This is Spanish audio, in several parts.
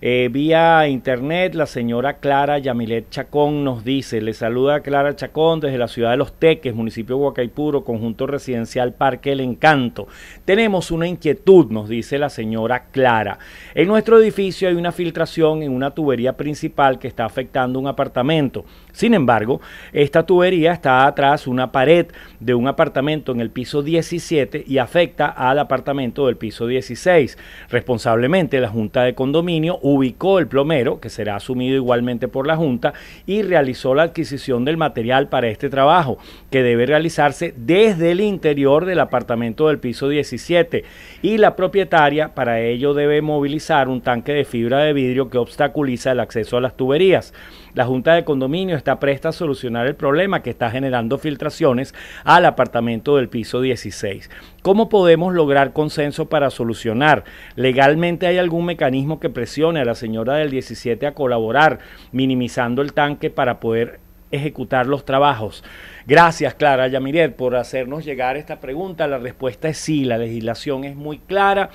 Eh, vía internet, la señora Clara Yamilet Chacón nos dice, le saluda Clara Chacón desde la ciudad de Los Teques, municipio de Huacaipuro, conjunto residencial Parque El Encanto. Tenemos una inquietud, nos dice la señora Clara. En nuestro edificio hay una filtración en una tubería principal que está afectando un apartamento. Sin embargo, esta tubería está atrás una pared de un apartamento en el piso 17 y afecta al apartamento del piso 16. Responsablemente, la Junta de Condominio ubicó el plomero, que será asumido igualmente por la Junta, y realizó la adquisición del material para este trabajo, que debe realizarse desde el interior del apartamento del piso 17. Y la propietaria para ello debe movilizar un tanque de fibra de vidrio que obstaculiza el acceso a las tuberías. La Junta de Condominio está presta a solucionar el problema que está generando filtraciones al apartamento del piso 16. ¿Cómo podemos lograr consenso para solucionar? ¿Legalmente hay algún mecanismo que presione a la señora del 17 a colaborar, minimizando el tanque para poder ejecutar los trabajos. Gracias, Clara Yamiret, por hacernos llegar esta pregunta. La respuesta es sí, la legislación es muy clara.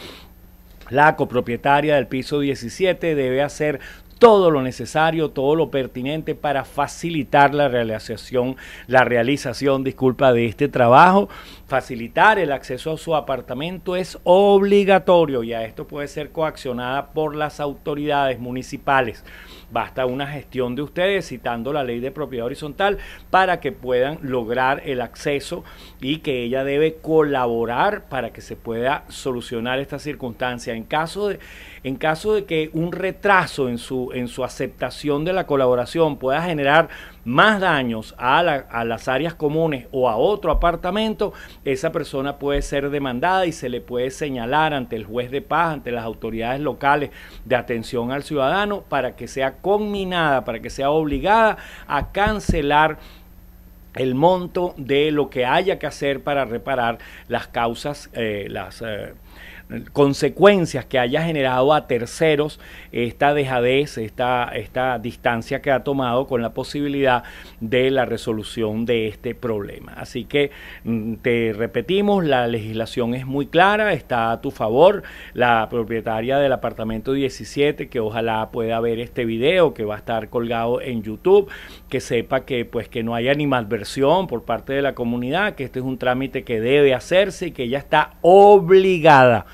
La copropietaria del piso 17 debe hacer todo lo necesario, todo lo pertinente para facilitar la realización, la realización, disculpa, de este trabajo. Facilitar el acceso a su apartamento es obligatorio y a esto puede ser coaccionada por las autoridades municipales. Basta una gestión de ustedes citando la ley de propiedad horizontal para que puedan lograr el acceso y que ella debe colaborar para que se pueda solucionar esta circunstancia. En caso de, en caso de que un retraso en su en su aceptación de la colaboración pueda generar más daños a, las áreas comunes o a otro apartamento, esa persona puede ser demandada y se le puede señalar ante el juez de paz, ante las autoridades locales de atención al ciudadano, para que sea conminada, para que sea obligada a cancelar el monto de lo que haya que hacer para reparar las causas, eh, las... Eh, consecuencias que haya generado a terceros esta dejadez, esta, esta distancia que ha tomado con la posibilidad de la resolución de este problema. Así que mm, te repetimos, la legislación es muy clara, está a tu favor. La propietaria del apartamento 17, que ojalá pueda ver este video que va a estar colgado en YouTube, que sepa que pues que no hay animadversión por parte de la comunidad, que este es un trámite que debe hacerse y que ella está obligada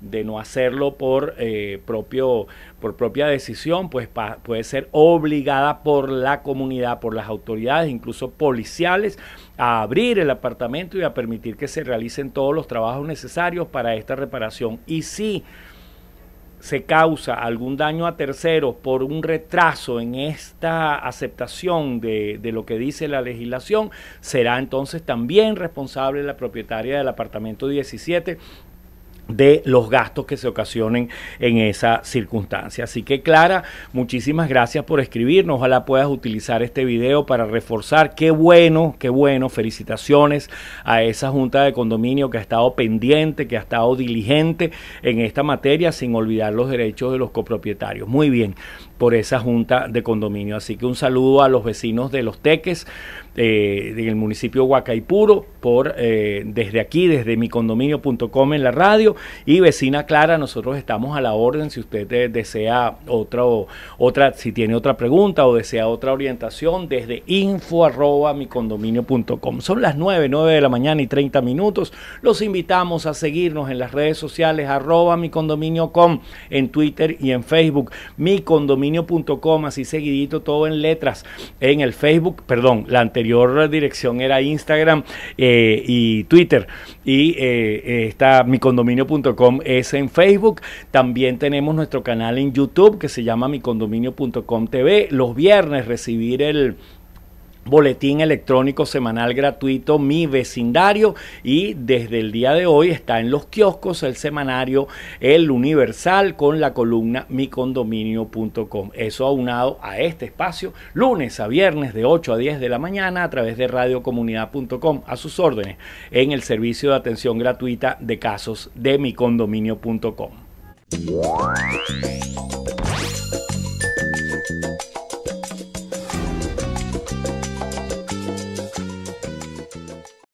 de no hacerlo por, eh, propio, por propia decisión, pues puede ser obligada por la comunidad, por las autoridades, incluso policiales, a abrir el apartamento y a permitir que se realicen todos los trabajos necesarios para esta reparación. Y si se causa algún daño a terceros por un retraso en esta aceptación de, de, lo que dice la legislación, será entonces también responsable la propietaria del apartamento 17 de los gastos que se ocasionen en esa circunstancia. Así que Clara, muchísimas gracias por escribirnos. Ojalá puedas utilizar este video para reforzar. Qué bueno, qué bueno. Felicitaciones a esa junta de condominio que ha estado pendiente, que ha estado diligente en esta materia sin olvidar los derechos de los copropietarios. Muy bien por esa junta de condominio. Así que un saludo a los vecinos de Los Teques eh, en el municipio Huacaipuro, por, eh, desde aquí, desde micondominio.com en la radio. Y vecina Clara, nosotros estamos a la orden si usted eh, desea otra, otra, si tiene otra pregunta o desea otra orientación, desde info arroba Son las 9, 9 de la mañana y 30 minutos. Los invitamos a seguirnos en las redes sociales arroba micondominio.com, en Twitter y en Facebook, micondominio.com, así seguidito todo en letras, en el Facebook, perdón, la anterior dirección era Instagram eh, y Twitter. Y eh, eh está micondominio.com es en Facebook. También tenemos nuestro canal en YouTube que se llama micondominio.com TV. Los viernes recibir el boletín electrónico semanal gratuito Mi Vecindario y desde el día de hoy está en los kioscos el semanario El Universal con la columna micondominio.com. Eso aunado a este espacio, lunes a viernes de 8 a 10 de la mañana a través de radiocomunidad.com a sus órdenes en el servicio de atención gratuita de casos de micondominio.com.